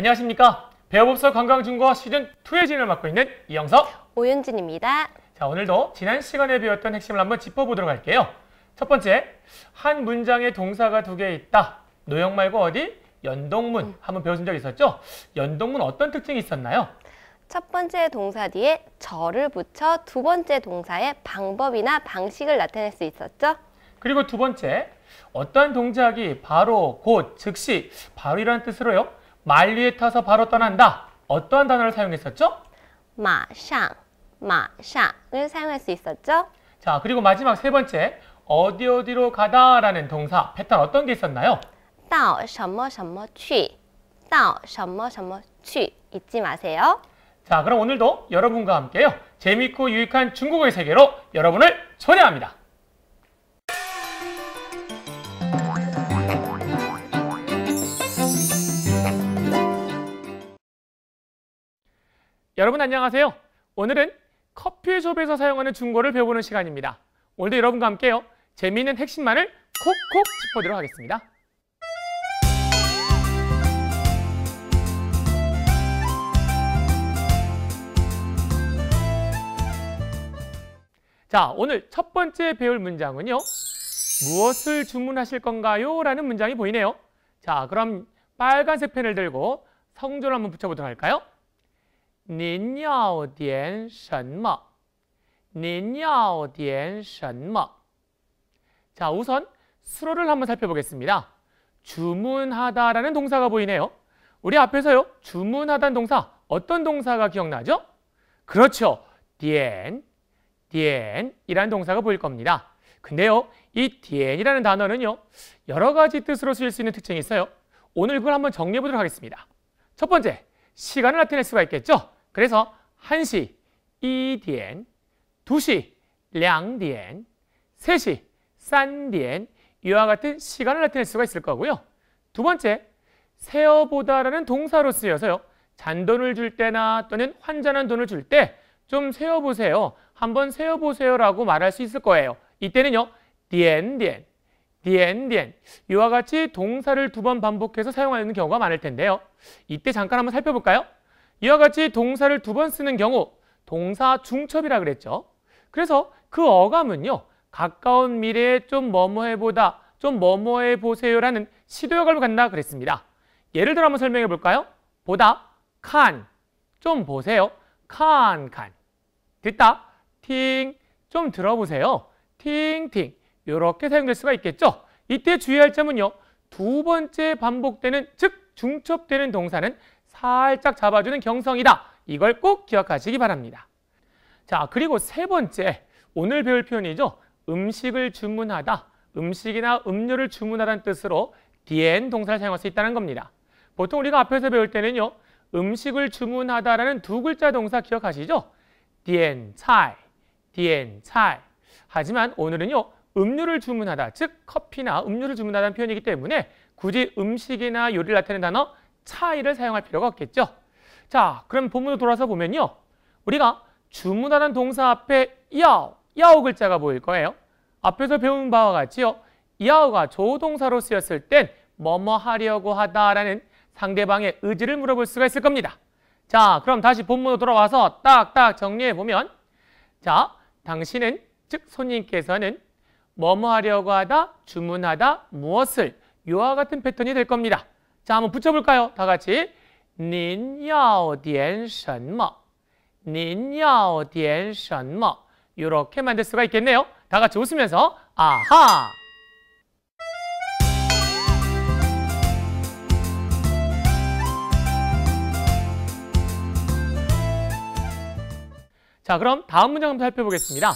안녕하십니까. 배우법사 관광중과 시즌2의 진을 맡고 있는 이영석, 오윤진입니다. 자, 오늘도 지난 시간에 배웠던 핵심을 한번 짚어보도록 할게요. 첫 번째, 한 문장에 동사가 두 개 있다. 노역 말고 어디? 연동문. 음. 한번 배워준 적 있었죠? 연동문 어떤 특징이 있었나요? 첫 번째 동사 뒤에 저를 붙여 두 번째 동사의 방법이나 방식을 나타낼 수 있었죠? 그리고 두 번째, 어떠 동작이 바로, 곧, 즉시, 바로이라는 뜻으로요. 말 위에 타서 바로 떠난다. 어떠한 단어를 사용했었죠? 마상, 마상을 사용할 수 있었죠. 자, 그리고 마지막 세 번째 어디 어디로 가다라는 동사 패턴 어떤 게 있었나요? 到什么什么去,到什么什么去 잊지 마세요. 자, 그럼 오늘도 여러분과 함께요. 재밌고 유익한 중국의 세계로 여러분을 초대합니다. 여러분 안녕하세요. 오늘은 커피숍에서 사용하는 중고를 배워보는 시간입니다. 오늘도 여러분과 함께요. 재미있는 핵심만을 콕콕 짚어드리도록 하겠습니다. 자, 오늘 첫 번째 배울 문장은요. 무엇을 주문하실 건가요? 라는 문장이 보이네요. 자, 그럼 빨간색 펜을 들고 성조를 한번 붙여보도록 할까요? 您要点什么？您要点什么? 자, 우선 수로를 한번 살펴보겠습니다. 주문하다라는 동사가 보이네요. 우리 앞에서요. 주문하다는 동사 어떤 동사가 기억나죠? 그렇죠. 点, 点이라는 동사가 보일 겁니다. 근데요. 이 点이라는 단어는요. 여러 가지 뜻으로 쓰일 수 있는 특징이 있어요. 오늘 그걸 한번 정리해 보도록 하겠습니다. 첫 번째, 시간을 나타낼 수가 있겠죠? 그래서 1시, 2디엔, 2시, 2디엔, 3시, 3디엔 이와 같은 시간을 나타낼 수가 있을 거고요. 두 번째, 세어보다라는 동사로 쓰여서요. 잔돈을 줄 때나 또는 환전한 돈을 줄 때 좀 세어보세요. 한번 세어보세요라고 말할 수 있을 거예요. 이때는요. 디엔디엔, 디엔디엔 이와 같이 동사를 두 번 반복해서 사용하는 경우가 많을 텐데요. 이때 잠깐 한번 살펴볼까요? 이와 같이 동사를 두 번 쓰는 경우 동사 중첩이라 그랬죠. 그래서 그 어감은요. 가까운 미래에 좀 뭐뭐해보다 좀 뭐뭐해보세요라는 시도역을 간다 그랬습니다. 예를 들어 한번 설명해 볼까요? 보다, 칸, 좀 보세요, 칸, 칸. 듣다, 팅, 좀 들어보세요, 팅, 팅. 이렇게 사용될 수가 있겠죠? 이때 주의할 점은요. 두 번째 반복되는, 즉 중첩되는 동사는 살짝 잡아주는 경성이다. 이걸 꼭 기억하시기 바랍니다. 자, 그리고 세 번째, 오늘 배울 표현이죠. 음식을 주문하다, 음식이나 음료를 주문하다는 뜻으로 dn 동사를 사용할 수 있다는 겁니다. 보통 우리가 앞에서 배울 때는요. 음식을 주문하다라는 두 글자 동사 기억하시죠? dn, 차이, dn, 차이. 하지만 오늘은요. 음료를 주문하다, 즉 커피나 음료를 주문하다는 표현이기 때문에 굳이 음식이나 요리를 나타내는 단어 차이를 사용할 필요가 없겠죠. 자, 그럼 본문으로 돌아서 보면요. 우리가 주문하는 동사 앞에 야오, 야오 글자가 보일 거예요. 앞에서 배운 바와 같이요. 야오가 조동사로 쓰였을 땐 뭐뭐 하려고 하다라는 상대방의 의지를 물어볼 수가 있을 겁니다. 자, 그럼 다시 본문으로 돌아와서 딱딱 정리해 보면 자, 당신은 즉 손님께서는 뭐뭐 하려고 하다, 주문하다, 무엇을 이와 같은 패턴이 될 겁니다. 자, 한번 붙여볼까요? 다 같이. 您要点什么?您要点什么? 이렇게 만들 수가 있겠네요. 다 같이 웃으면서 아하! 자, 그럼 다음 문장 한번 살펴보겠습니다.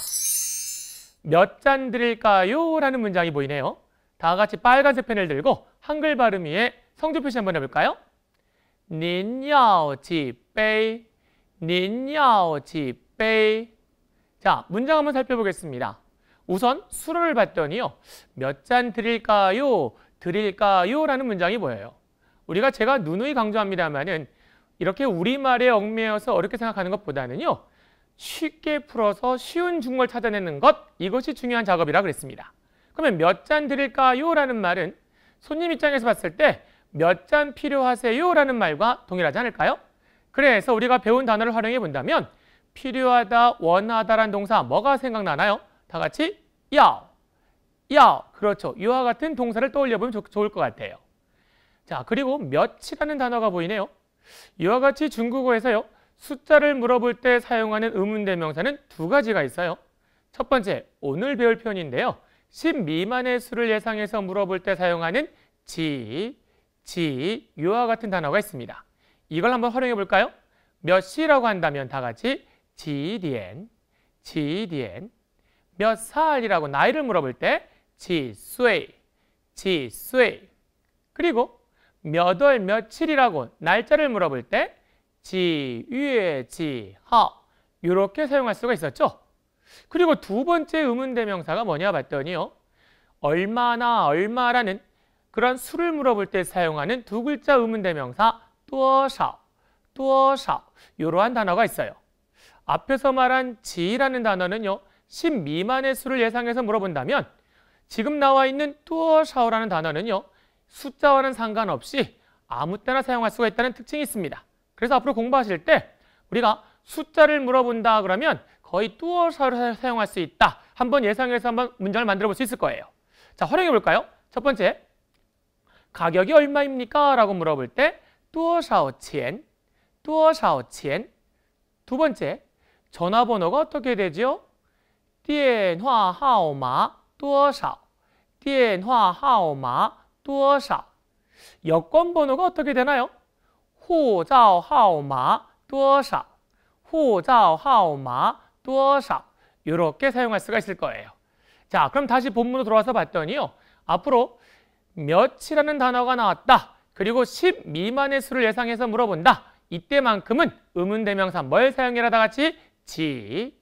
몇 잔 드릴까요? 라는 문장이 보이네요. 다 같이 빨간색 펜을 들고 한글 발음 위에 성조 표시 한번 해볼까요? 닌要几杯 닌要几杯 자, 문장 한번 살펴보겠습니다. 우선 수로를 봤더니요. 몇 잔 드릴까요? 드릴까요? 라는 문장이 보여요. 우리가 제가 누누이 강조합니다만은 이렇게 우리말에 얽매여서 어렵게 생각하는 것보다는요. 쉽게 풀어서 쉬운 중국 찾아내는 것 이것이 중요한 작업이라 그랬습니다. 그러면 몇 잔 드릴까요? 라는 말은 손님 입장에서 봤을 때 몇잔 필요하세요? 라는 말과 동일하지 않을까요? 그래서 우리가 배운 단어를 활용해 본다면 필요하다, 원하다는 동사 뭐가 생각나나요? 다 같이 야, 야, 그렇죠. 이와 같은 동사를 떠올려 보면 좋, 좋을 것 같아요. 자, 그리고 몇이라는 단어가 보이네요. 이와 같이 중국어에서요. 숫자를 물어볼 때 사용하는 의문대명사는 두 가지가 있어요. 첫 번째, 오늘 배울 표현인데요. 10 미만의 수를 예상해서 물어볼 때 사용하는 지, 지, 유와 같은 단어가 있습니다. 이걸 한번 활용해 볼까요? 몇 시라고 한다면 다 같이 지디엔, 지디엔. 몇 살이라고 나이를 물어볼 때지수에지수에 그리고 몇 월 며칠이라고 날짜를 물어볼 때지위에 지하 이렇게 사용할 수가 있었죠. 그리고 두 번째 의문대명사가 뭐냐 봤더니요. 얼마나 얼마라는 그런 수를 물어볼 때 사용하는 두 글자 의문 대명사 또샤, 또샤 이러한 단어가 있어요. 앞에서 말한 지라는 단어는요. 10 미만의 수를 예상해서 물어본다면 지금 나와 있는 또샤오라는 단어는요. 숫자와는 상관없이 아무 때나 사용할 수가 있다는 특징이 있습니다. 그래서 앞으로 공부하실 때 우리가 숫자를 물어본다 그러면 거의 뚜어서를 사용할 수 있다. 한번 예상해서 한번 문장을 만들어 볼 수 있을 거예요. 자, 활용해 볼까요? 첫 번째, 가격이 얼마입니까? 라고 물어볼 때多少钱?多少钱?두 번째, 전화번호가 어떻게 되지요? 电话号码多少,电话号码多少 여권 번호가 어떻게 되나요? 护照号码多少,护照号码多少 이렇게 사용할 수가 있을 거예요. 자, 그럼 다시 본문으로 돌아와서 봤더니요. 앞으로 몇이라는 단어가 나왔다. 그리고 10 미만의 수를 예상해서 물어본다. 이때만큼은 의문대명사 뭘 사용해라 다 같이 지,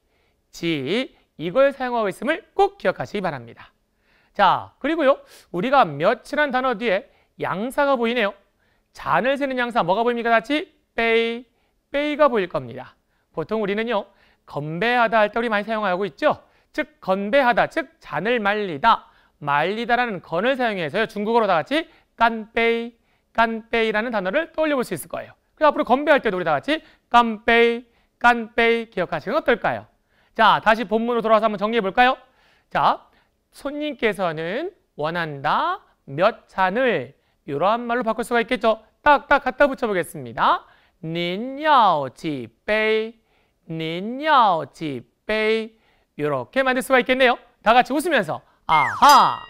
지 이걸 사용하고 있음을 꼭 기억하시기 바랍니다. 자, 그리고요. 우리가 몇이란 단어 뒤에 양사가 보이네요. 잔을 세는 양사 뭐가 보입니까? 같이 빼이, 빼이가 보일 겁니다. 보통 우리는요. 건배하다 할 때 우리 많이 사용하고 있죠. 즉 건배하다, 즉 잔을 말리다 말리다라는 건을 사용해서요. 중국어로 다 같이 깐빼이, 깐빼이라는 단어를 떠올려 볼 수 있을 거예요. 그래서 앞으로 건배할 때도 우리 다 같이 깐빼이, 깐빼이 기억하시는 어떨까요? 자, 다시 본문으로 돌아와서 한번 정리해 볼까요? 자, 손님께서는 원한다, 몇 잔을 이러한 말로 바꿀 수가 있겠죠. 딱딱 갖다 붙여보겠습니다. 닌야오지빼이, 닌야오지빼이 이렇게 만들 수가 있겠네요. 다 같이 웃으면서 아하!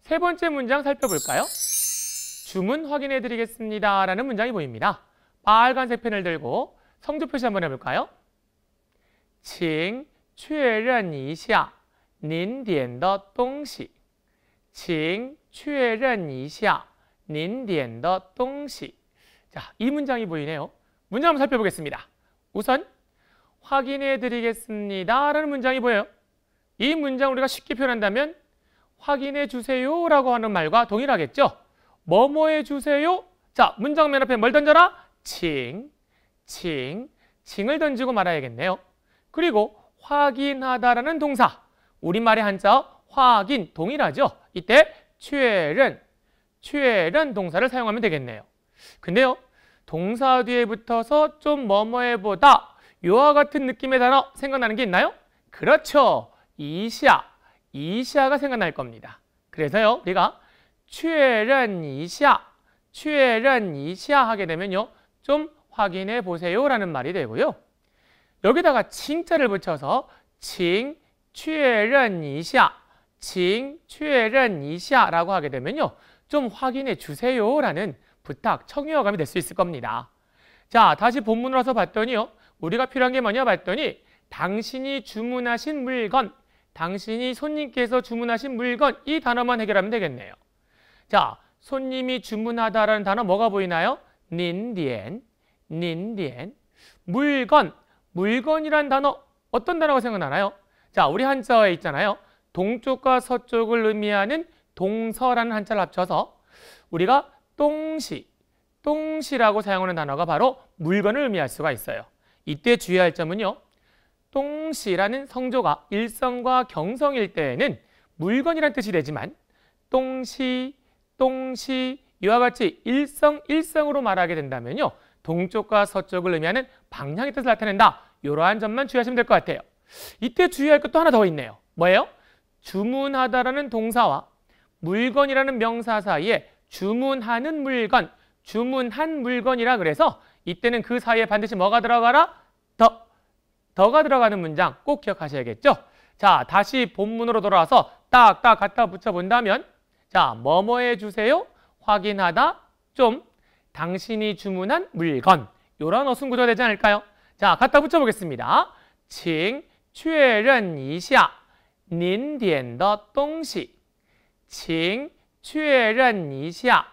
세 번째 문장 살펴볼까요? 주문 확인해 드리겠습니다 라는 문장이 보입니다. 빨간색 펜을 들고 성조 표시 한번 해볼까요? 请确认一下您点的东西请确认一下 닌디엔더 똥시 자, 이 문장이 보이네요. 문장 한번 살펴보겠습니다. 우선 확인해 드리겠습니다 라는 문장이 보여요. 이 문장 우리가 쉽게 표현한다면 확인해 주세요 라고 하는 말과 동일하겠죠. 뭐뭐 해 주세요. 자, 문장 맨 앞에 뭘 던져라? 칭, 칭, 칭을 던지고 말아야겠네요. 그리고 확인하다라는 동사. 우리말의 한자 확인 동일하죠. 이때 최른 취해란 동사를 사용하면 되겠네요. 근데요. 동사 뒤에 붙어서 좀 뭐뭐해보다 요와 같은 느낌의 단어 생각나는 게 있나요? 그렇죠. 이시아, 이시아가 생각날 겁니다. 그래서요. 우리가 취해란 이시아, 취해란 이시아 하게 되면요. 좀 확인해 보세요라는 말이 되고요. 여기다가 칭자를 붙여서 칭, 취해란 이시아, 칭, 취해란 이시아라고 하게 되면요. 좀 확인해 주세요라는 부탁, 청유어감이 될 수 있을 겁니다. 자, 다시 본문으로 와서 봤더니요. 우리가 필요한 게 뭐냐 봤더니 당신이 주문하신 물건, 당신이 손님께서 주문하신 물건 이 단어만 해결하면 되겠네요. 자, 손님이 주문하다라는 단어 뭐가 보이나요? 닌디엔, 닌디엔. 물건, 물건이란 단어 어떤 단어가 생각나나요? 자, 우리 한자어에 있잖아요. 동쪽과 서쪽을 의미하는 동서라는 한자를 합쳐서 우리가 똥시, 똥시라고 사용하는 단어가 바로 물건을 의미할 수가 있어요. 이때 주의할 점은요. 똥시라는 성조가 일성과 경성일 때에는 물건이란 뜻이 되지만 똥시, 똥시 이와 같이 일성, 일성으로 말하게 된다면요. 동쪽과 서쪽을 의미하는 방향의 뜻을 나타낸다. 이러한 점만 주의하시면 될 것 같아요. 이때 주의할 것도 하나 더 있네요. 뭐예요? 주문하다라는 동사와 물건이라는 명사 사이에 주문하는 물건, 주문한 물건이라 그래서 이때는 그 사이에 반드시 뭐가 들어가라? 더, 더가 들어가는 문장 꼭 기억하셔야겠죠? 자, 다시 본문으로 돌아와서 딱딱 갖다 붙여본다면 자, 뭐뭐 해주세요? 확인하다, 좀, 당신이 주문한 물건 요런 어순구조 되지 않을까요? 자, 갖다 붙여보겠습니다. 칭, 确认一下您点的东西请确认 이시야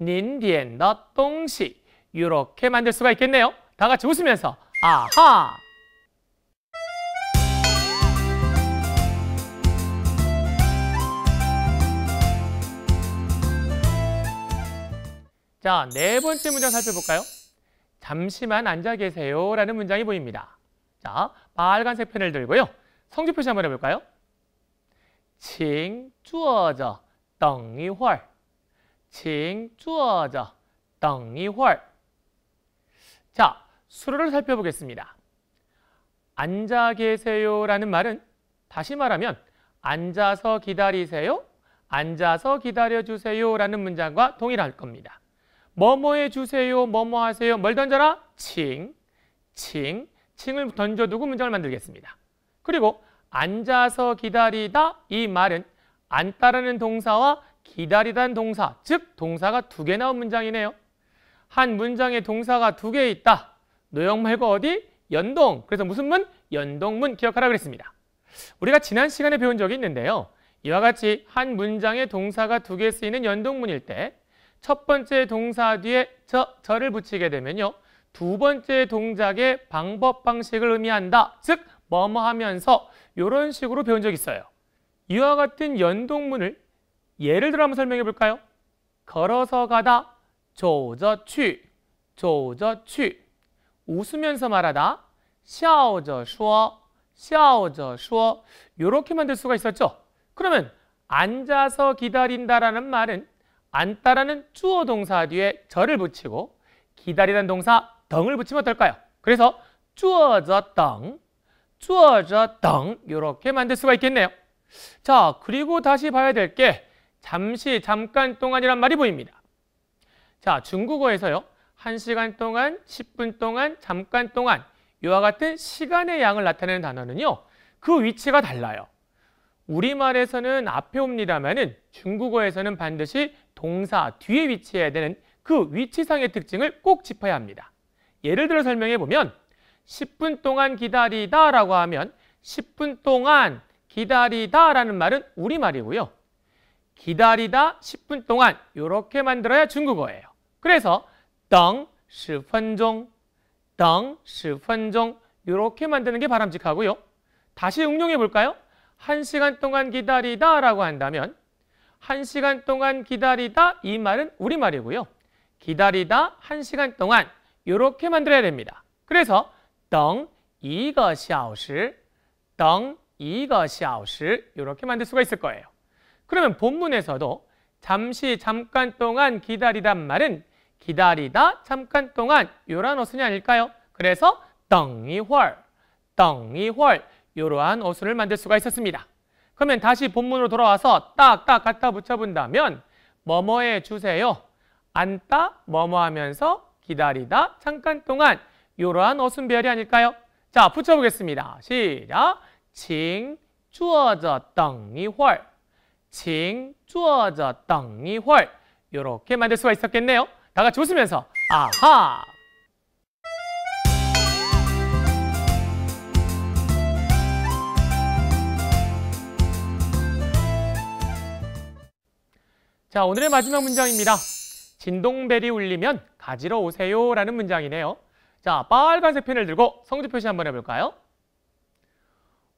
您点的 동시 이렇게 만들 수가 있겠네요. 다 같이 웃으면서 아하! 자, 네 번째 문장 살펴볼까요? 잠시만 앉아 계세요 라는 문장이 보입니다. 자, 빨간색 펜을 들고요. 성지표시 한번 해볼까요? 칭, 주어져. 等一会儿，请坐着。等一会儿。 자, 수로를 살펴보겠습니다. 앉아 계세요라는 말은 다시 말하면 앉아서 기다리세요, 앉아서 기다려주세요라는 문장과 동일할 겁니다. 뭐뭐 해주세요, 뭐뭐 하세요, 뭘 던져라? 칭, 칭, 칭을 던져두고 문장을 만들겠습니다. 그리고 앉아서 기다리다 이 말은 안 따르는 동사와 기다리다는 동사, 즉 동사가 두 개 나온 문장이네요. 한 문장에 동사가 두 개 있다. 노형 말고 어디? 연동. 그래서 무슨 문? 연동문 기억하라 그랬습니다. 우리가 지난 시간에 배운 적이 있는데요. 이와 같이 한 문장에 동사가 두 개 쓰이는 연동문일 때 첫 번째 동사 뒤에 저, 저를 붙이게 되면요. 두 번째 동작의 방법, 방식을 의미한다. 즉, 뭐뭐 하면서 이런 식으로 배운 적 있어요. 이와 같은 연동문을 예를 들어 한번 설명해 볼까요? 걸어서 가다, 조저취, 조저취, 웃으면서 말하다, 샤오저쇼, 샤오 이렇게 만들 수가 있었죠. 그러면 앉아서 기다린다라는 말은 앉다라는 주어 동사 뒤에 절을 붙이고 기다리는 동사 덩을 붙이면 어떨까요? 그래서 주어저 덩, 주어저 덩 이렇게 만들 수가 있겠네요. 자, 그리고 다시 봐야 될 게 잠시, 잠깐 동안이란 말이 보입니다. 자, 중국어에서요. 1시간 동안, 10분 동안, 잠깐 동안 이와 같은 시간의 양을 나타내는 단어는요. 그 위치가 달라요. 우리말에서는 앞에 옵니다마는 중국어에서는 반드시 동사 뒤에 위치해야 되는 그 위치상의 특징을 꼭 짚어야 합니다. 예를 들어 설명해 보면 10분 동안 기다리다 라고 하면 10분 동안 기다리다라는 말은 우리말이고요. 기다리다 10분 동안 이렇게 만들어야 중국어예요. 그래서 덩1 0分钟 等10分钟 이렇게 만드는 게 바람직하고요. 다시 응용해 볼까요? 1시간 동안 기다리다라고 한다면 1시간 동안 기다리다 이 말은 우리말이고요. 기다리다 1시간 동안 이렇게 만들어야 됩니다. 그래서 덩이等一个小时,덩 이것이 아웃 이렇게 만들 수가 있을 거예요. 그러면 본문에서도 잠시 잠깐 동안 기다리단 말은 기다리다 잠깐 동안 요런 어순이 아닐까요? 그래서 덩이홀덩이홀 요러한 어순을 만들 수가 있었습니다. 그러면 다시 본문으로 돌아와서 딱딱 갖다 붙여본다면 뭐뭐해 주세요. 앉다 뭐뭐 하면서 기다리다 잠깐 동안 요러한 어순 배열이 아닐까요? 자, 붙여보겠습니다. 시작! 请坐着等一会儿。请坐着等一会儿。이렇게 만들 수가 있었겠네요. 다 같이 웃으면서 아하. 자, 오늘의 마지막 문장입니다. 진동벨이 울리면 가지러 오세요라는 문장이네요. 자, 빨간색 펜을 들고 성조 표시 한번 해볼까요?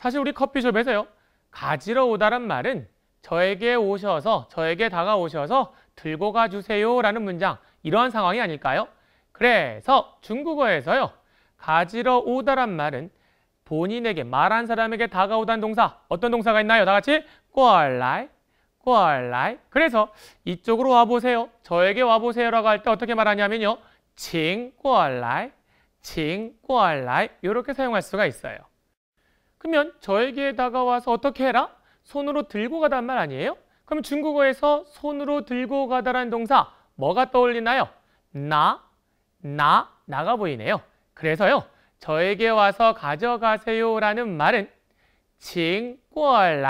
사실 우리 커피숍에서요. 가지러 오다란 말은 저에게 오셔서 저에게 다가오셔서 들고 가주세요 라는 문장 이러한 상황이 아닐까요? 그래서 중국어에서요. 가지러 오다란 말은 본인에게 말한 사람에게 다가오다는 동사 어떤 동사가 있나요? 다 같이 꼬알라이꼬알라이 그래서 이쪽으로 와보세요. 저에게 와보세요라고 할 때 어떻게 말하냐면요. 칭알라이칭알라이 이렇게 사용할 수가 있어요. 그러면 저에게 다가와서 어떻게 해라? 손으로 들고 가단말 아니에요? 그럼 중국어에서 손으로 들고 가다라는 동사 뭐가 떠올리나요? 나, 나, 나가 보이네요. 그래서요, 저에게 와서 가져가세요라는 말은 징라이나징라이나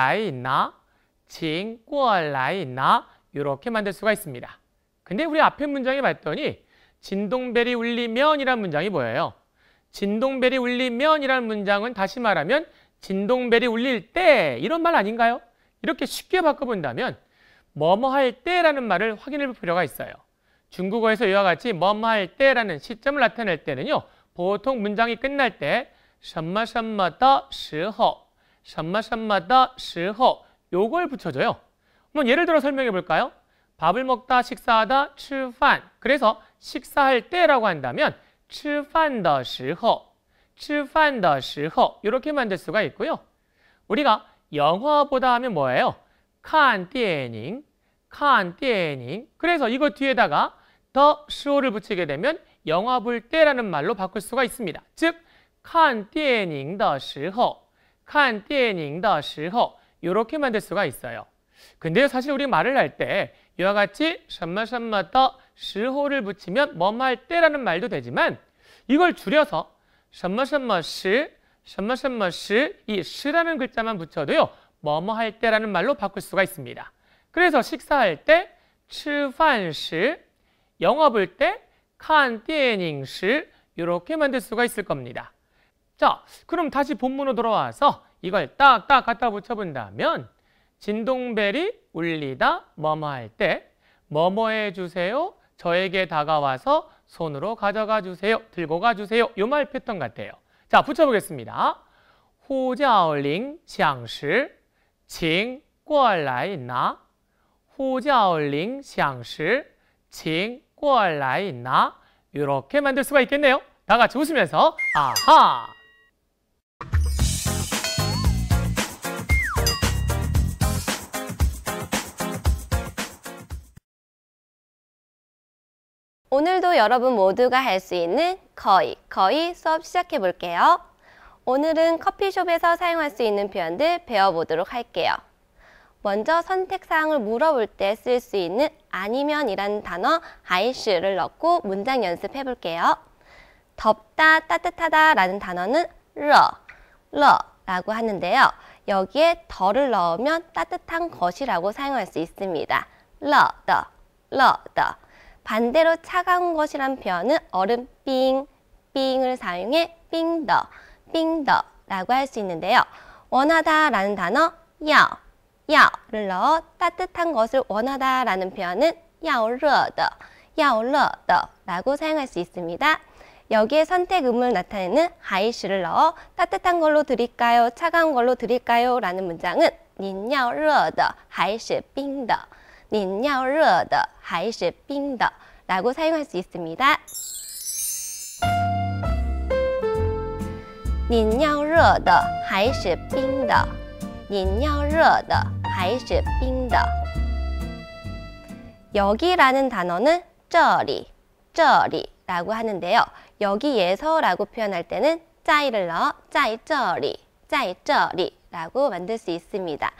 이렇게 만들 수가 있습니다. 근데 우리 앞에 문장에 봤더니 진동벨이 울리면 이란 문장이 보여요. 진동벨이 울리면 이란 문장은 다시 말하면 진동벨이 울릴 때 이런 말 아닌가요? 이렇게 쉽게 바꿔본다면 뭐뭐 할 때라는 말을 확인해 볼 필요가 있어요. 중국어에서 이와 같이 뭐뭐 할 때라는 시점을 나타낼 때는요. 보통 문장이 끝날 때什么什么的时候,什么什么的时候 요걸 붙여줘요. 한번 예를 들어 설명해 볼까요? 밥을 먹다, 식사하다, 吃饭. 그래서 식사할 때라고 한다면 吃饭的时候吃饭的时候, 이렇게 만들 수가 있고요. 우리가 영화보다 하면 뭐예요? 看电影,看电影. 그래서 이거 뒤에다가 더 h e 를 붙이게 되면 영화 볼 때라는 말로 바꿀 수가 있습니다. 즉, 看电影的时候,看电影的时候 이렇게 만들 수가 있어요. 근데 사실 우리 말을 할 때 이와 같이 什么什么的时호를 붙이면 뭐뭐 할 때라는 말도 되지만 이걸 줄여서 샴마샴마시, 샴마샴마시 이 시라는 글자만 붙여도요. 뭐뭐 할 때라는 말로 바꿀 수가 있습니다. 그래서 식사할 때 吃饭시, 영업을때 看电影시 이렇게 만들 수가 있을 겁니다. 자, 그럼 다시 본문으로 돌아와서 이걸 딱딱 갖다 붙여본다면 진동벨이 울리다 뭐뭐 할 때 뭐뭐 해주세요 저에게 다가와서 손으로 가져가 주세요. 들고 가 주세요. 요 말 패턴 같아요. 자, 붙여보겠습니다. 후자오링 샹시 칭라来나 후자오링 샹시 칭라来나 이렇게 만들 수가 있겠네요. 다 같이 웃으면서 아하! 오늘도 여러분 모두가 할 수 있는 거의, 거의 수업 시작해 볼게요. 오늘은 커피숍에서 사용할 수 있는 표현들 배워보도록 할게요. 먼저 선택사항을 물어볼 때 쓸 수 있는 아니면이라는 단어 아이슈를 넣고 문장 연습해 볼게요. 덥다, 따뜻하다 라는 단어는 러, 러 라고 하는데요. 여기에 덜을 넣으면 따뜻한 것이라고 사용할 수 있습니다. 러, 더, 러, 더. 반대로 차가운 것이란 표현은 얼음 빙, 빙을 사용해 빙더, 빙더 라고 할 수 있는데요. 원하다 라는 단어 야, 야를 넣어 따뜻한 것을 원하다 라는 표현은 야오르더, 야오르더 라고 사용할 수 있습니다. 여기에 선택 음을 나타내는 하이슈를 넣어 따뜻한 걸로 드릴까요? 차가운 걸로 드릴까요? 라는 문장은 닌야오르더 하이슈 빙더 饮料热的还是冰的 라고 사용할 수 있습니다. 饮料热的还是冰的饮料热的还是冰的 여기라는 단어는 저리, 저리 라고 하는데요. 여기에서라고 표현할 때는 짜이를 넣어 짜이 저리, 짜이 저리 라고 만들 수 있습니다.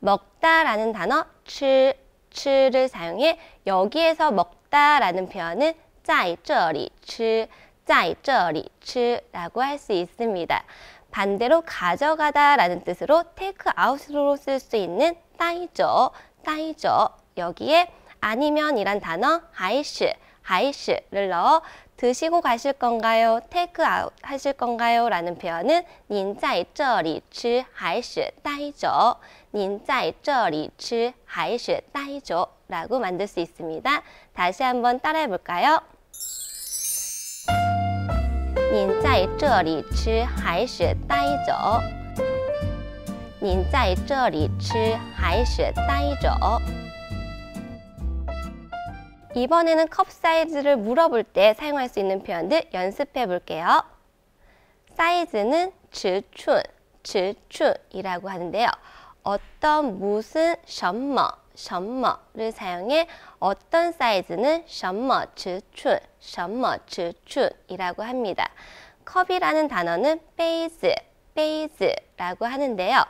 먹다라는 단어 吃 吃를 사용해 여기에서 먹다라는 표현은 在这里吃, 在这里吃라고 할 수 있습니다. 반대로 가져가다라는 뜻으로 take out로 쓸 수 있는 따이죠, 따이죠. 여기에 아니면이란 단어 하이시, 하이시를 넣어 드시고 가실 건가요? 테이크 아웃 하실 건가요? 라는 표현은 닌이 쩌리 这하이还따이着 您在这里吃还是 따이죠 라고 만들 수 있습니다. 다시 한번 따라해 볼까요? 您在这里吃还是 따이죠 您在这里吃还是 따이죠 이번에는 컵 사이즈를 물어볼 때 사용할 수 있는 표현들 연습해 볼게요. 사이즈는 尺寸,尺寸이라고 하는데요. 어떤 무슨 什么,什么를 사용해 어떤 사이즈는 什么尺寸,什么尺寸이라고 합니다. 컵이라는 단어는 베이즈, 베이즈라고 하는데요.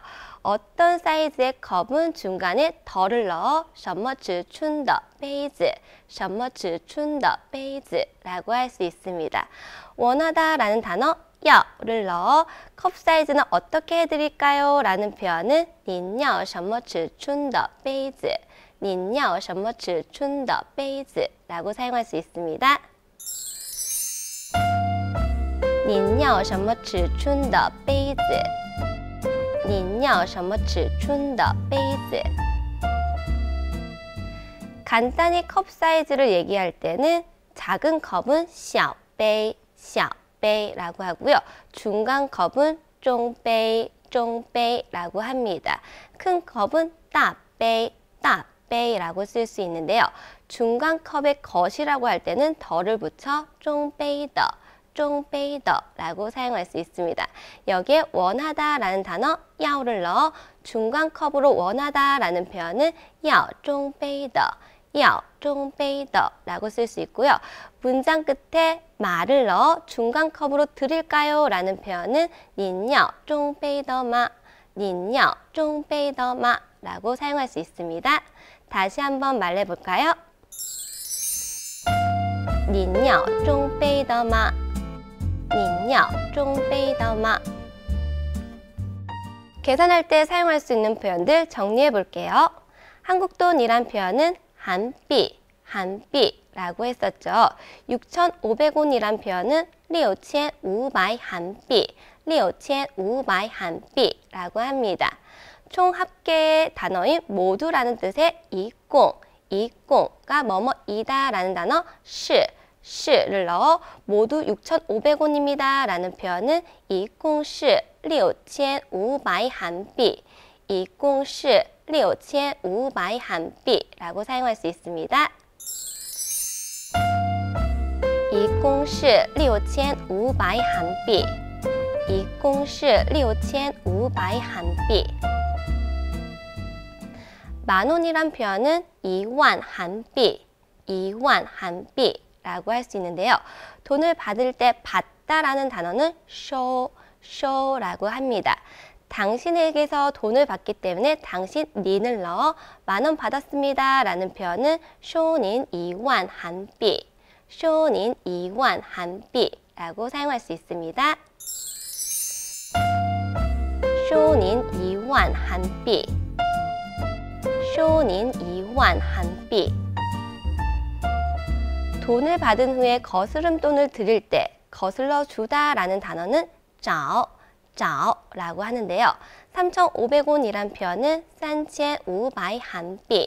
어떤 사이즈의 컵은 중간에 덜을 넣어 什么尺寸的 베이즈, 什么尺寸的 베이즈라고 할 수 있습니다. 원하다라는 단어 야를 넣어 컵 사이즈는 어떻게 해드릴까요? 라는 표현은 您要什么尺寸的 베이즈 您要什么尺寸的 베이즈 라고 사용할 수 있습니다. 您要什么尺寸的 베이즈 您要什么尺寸的 베이즈 간단히 컵 사이즈를 얘기할 때는 작은 컵은 小杯小 쫑빼라고 하고요. 중간 컵은 쫑빼, 쫑빼라고 합니다. 큰 컵은 따빼, 따빼라고 쓸 수 있는데요. 중간 컵의 것이라고 할 때는 더를 붙여 쫑빼더, 쫑빼더라고 사용할 수 있습니다. 여기에 원하다라는 단어 야오를 넣어 중간 컵으로 원하다라는 표현은 야오 쫑빼더, 야오 쫑빼더라고 쓸 수 있고요. 문장 끝에 말을 넣어 중간 컵으로 드릴까요? 라는 표현은 닌녀 쫑페이더마 닌녀 쫑페이더마 라고 사용할 수 있습니다. 다시 한번 말해볼까요? 닌녀 쫑페이더마 닌녀 쫑페이더마 계산할 때 사용할 수 있는 표현들 정리해 볼게요. 한국 돈이란 표현은 한비, 한비 라고 했었죠. 6,500원이란 표현은 6,500한비, 6,500한비라고 합니다. 총 합계의 단어인 모두라는 뜻의 이공, 이공가 뭐뭐 이다라는 단어 시, 시를 넣어 모두 6,500원입니다 라는 표현은 이공시 6,500한비, 이공시 6,500한비라고 사용할 수 있습니다. 一共是六千五百韩币，一共是六千五百韩币。만 원이란 표현은 이완 한비, 이완 한비라고 할 수 있는데요. 돈을 받을 때 받다라는 단어는 쇼, 쇼라고 합니다. 당신에게서 돈을 받기 때문에 당신 닌을 넣어 만원 받았습니다 라는 표현은 쇼 닌 이완 한비 쇼닌 이완 한비라고 사용할 수 있습니다. 쇼닌 이완 한비 쇼닌 이완 한비 돈을 받은 후에 거스름 돈을 드릴 때 거슬러 주다 라는 단어는 짜오, 짜오 라고 하는데요. 3,500원이란 표현은 산체 우바이 한비,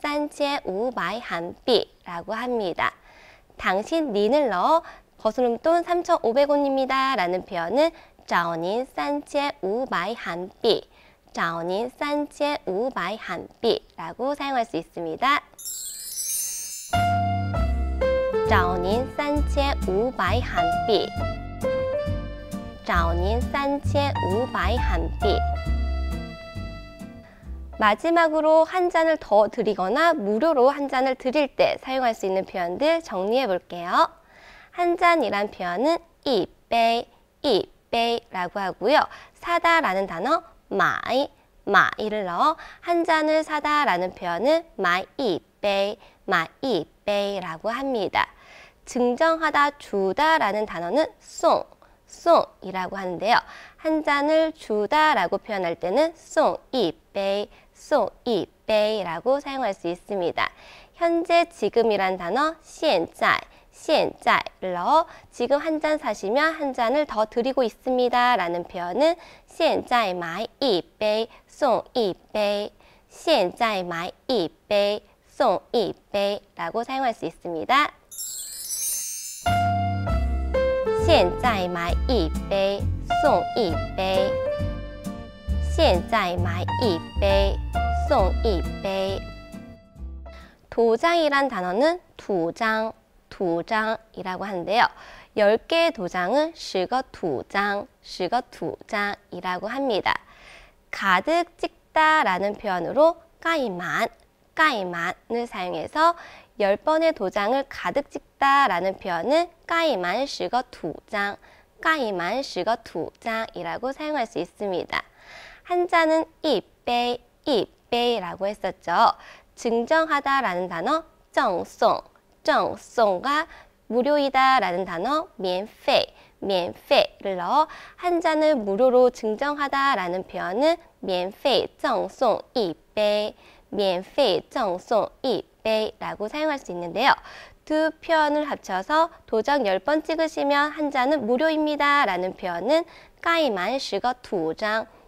산체 우바이 한비라고 합니다. 당신 닌을 넣어 거스름 돈 3,500원입니다. 라는 표현은 자오닌 산체 우마이 한비 자오닌 산체 우마이 한비 라고 사용할 수 있습니다. 자오닌 산체 우마이 한비 자오닌 산체 우마이 한비 마지막으로 한 잔을 더 드리거나 무료로 한 잔을 드릴 때 사용할 수 있는 표현들 정리해 볼게요. 한 잔이란 표현은 이 빼이 이베이라고 하고요. 사다라는 단어 마이, 마이를 넣어 한 잔을 사다라는 표현은 마이빼이마이빼이라고 합니다. 증정하다, 주다라는 단어는 송, 송이라고 하는데요. 한 잔을 주다라고 표현할 때는 송, 이빼이 소, 이, 베이라고 사용할 수 있습니다. 현재 지금이란 단어 시엔짜 시를 넣어 지금 한 잔 사시면 한 잔을 더 드리고 있습니다. 라는 표현은 시엔짜이 이 이베이 송 이베이 시엔짜 마이 이베이 송 이베이 라고 사용할 수 있습니다. 现在买一杯送一杯 现在买一杯送一杯도장이란 단어는 도장도장이라고 하는데요. 10개의 도장은 실거 두장, 실거 두장이라고 합니다. 가득 찍다 라는 표현으로 까이만, 까이만을 사용해서 10번의 도장을 가득 찍다 라는 표현은 까이만 실거 두장, 까이만 실거 두장이라고 사용할 수 있습니다. 한자는 이 빼, 이빼라고 했었죠. 증정하다라는 단어 정송, 정송과 무료이다라는 단어 면페, 면페를 넣어 한자는 무료로 증정하다라는 표현은 면페 정송 이빼, 면페 정송 이빼라고 사용할 수 있는데요. 두 표현을 합쳐서 도장 열 번 찍으시면 한자는 무료입니다라는 표현은 까이만 시거 두장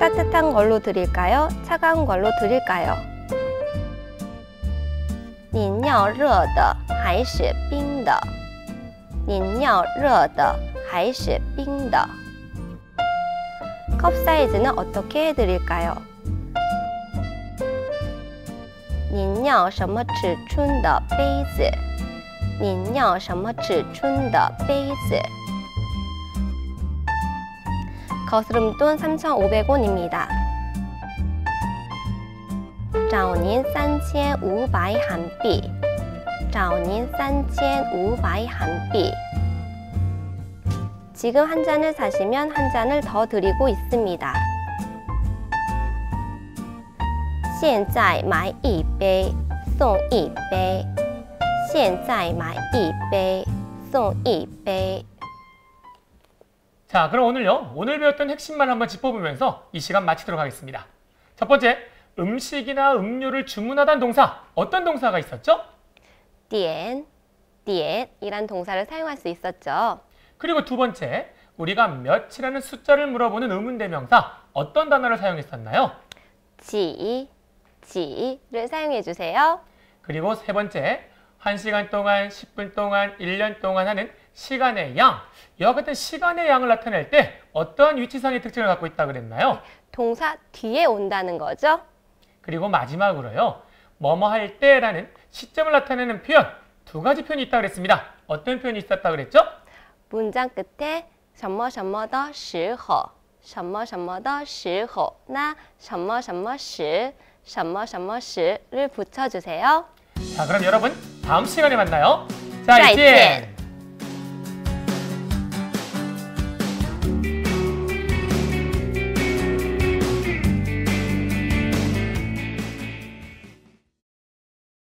따뜻한 걸로 드릴까요? 차가운 걸로 드릴까요? 您要热的还是冰的?您要热的还是冰的?컵 사이즈는 어떻게 해드릴까요? 您要什么尺寸的杯子?您要什么尺寸的杯子? 거스름돈 3,500원입니다. 자오닌 산치엔 우 한비 자오닌 산치엔 우 한비 지금 한 잔을 사시면 한 잔을 더 드리고 있습니다. 现在买一杯送一杯现在买一杯送一杯 자, 그럼 오늘요. 오늘 배웠던 핵심만 한번 짚어보면서 이 시간 마치도록 하겠습니다. 첫 번째, 음식이나 음료를 주문하다 동사. 어떤 동사가 있었죠? 디엔, 디엔 이란 동사를 사용할 수 있었죠. 그리고 두 번째, 우리가 몇이라는 숫자를 물어보는 의문대명사. 어떤 단어를 사용했었나요? 지, 지를 사용해 주세요. 그리고 세 번째, 한시간 동안, 10분 동안, 1년 동안 하는 시간의 양, 여와 같은 시간의 양을 나타낼 때 어떠한 위치상의 특징을 갖고 있다 고 그랬나요? 네, 동사 뒤에 온다는 거죠. 그리고 마지막으로요. 뭐뭐 할 때라는 시점을 나타내는 표현 두 가지 표현이 있다 고 그랬습니다. 어떤 표현이 있었다 고 그랬죠? 문장 끝에 什么什么的时候,什么什么的时候,那什么什么时,什么什么时를 붙여주세요. 자, 그럼 여러분 다음 시간에 만나요. 자, 이제